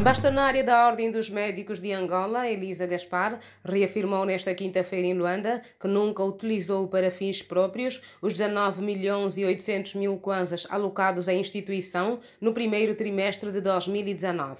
na bastonária da Ordem dos Médicos de Angola, Elisa Gaspar, reafirmou nesta quinta-feira em Luanda que nunca utilizou para fins próprios os 19 milhões e 800 mil kwanzas alocados à instituição no primeiro trimestre de 2019.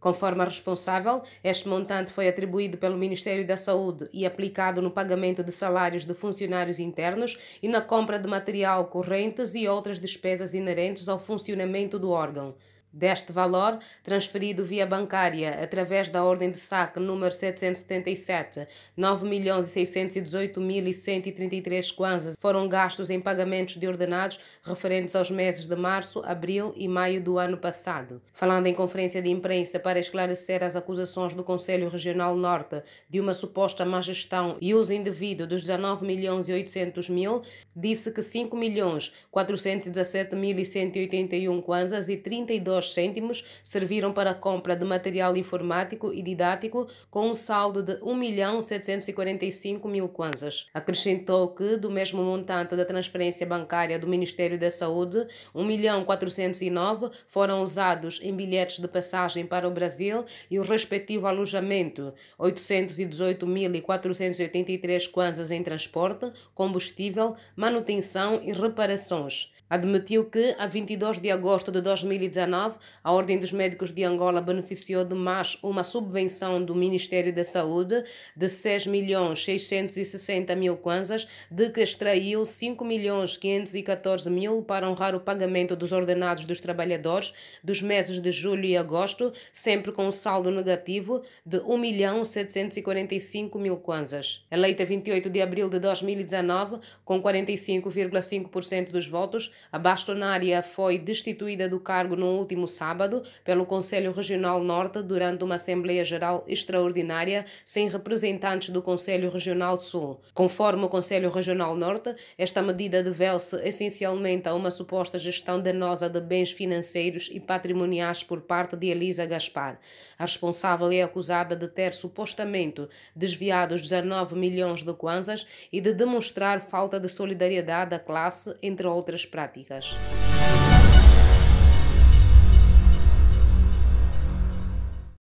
Conforme a responsável, este montante foi atribuído pelo Ministério da Saúde e aplicado no pagamento de salários de funcionários internos e na compra de material correntes e outras despesas inerentes ao funcionamento do órgão. Deste valor, transferido via bancária através da ordem de saque número 777, 9.618.133 kwanzas foram gastos em pagamentos de ordenados referentes aos meses de março, abril e maio do ano passado. Falando em conferência de imprensa para esclarecer as acusações do Conselho Regional Norte de uma suposta má gestão e uso indevido dos 19.800.000, milhões e mil, disse que 5 milhões 417.181 kwanzas e 32 aos cêntimos serviram para a compra de material informático e didático com um saldo de 1 milhão 745 mil kwanzas. Acrescentou que, do mesmo montante da transferência bancária do Ministério da Saúde, 1 milhão 409 foram usados em bilhetes de passagem para o Brasil e o respectivo alojamento, 818.483 kwanzas em transporte, combustível, manutenção e reparações. Admitiu que, a 22 de agosto de 2019, a Ordem dos Médicos de Angola beneficiou de mais uma subvenção do Ministério da Saúde de 6 milhões 660 mil kwanzas, de que extraiu 5 milhões 514 mil para honrar o pagamento dos ordenados dos trabalhadores dos meses de julho e agosto, sempre com um saldo negativo de 1 milhão 745 mil kwanzas. Eleita 28 de abril de 2019, com 45,5% dos votos, a bastonária foi destituída do cargo no último último sábado pelo Conselho Regional Norte durante uma Assembleia Geral Extraordinária sem representantes do Conselho Regional Sul. Conforme o Conselho Regional Norte, esta medida deveu se essencialmente a uma suposta gestão danosa de bens financeiros e patrimoniais por parte de Elisa Gaspar. A responsável é acusada de ter supostamente desviado os 19 milhões de kwanzas e de demonstrar falta de solidariedade à classe, entre outras práticas.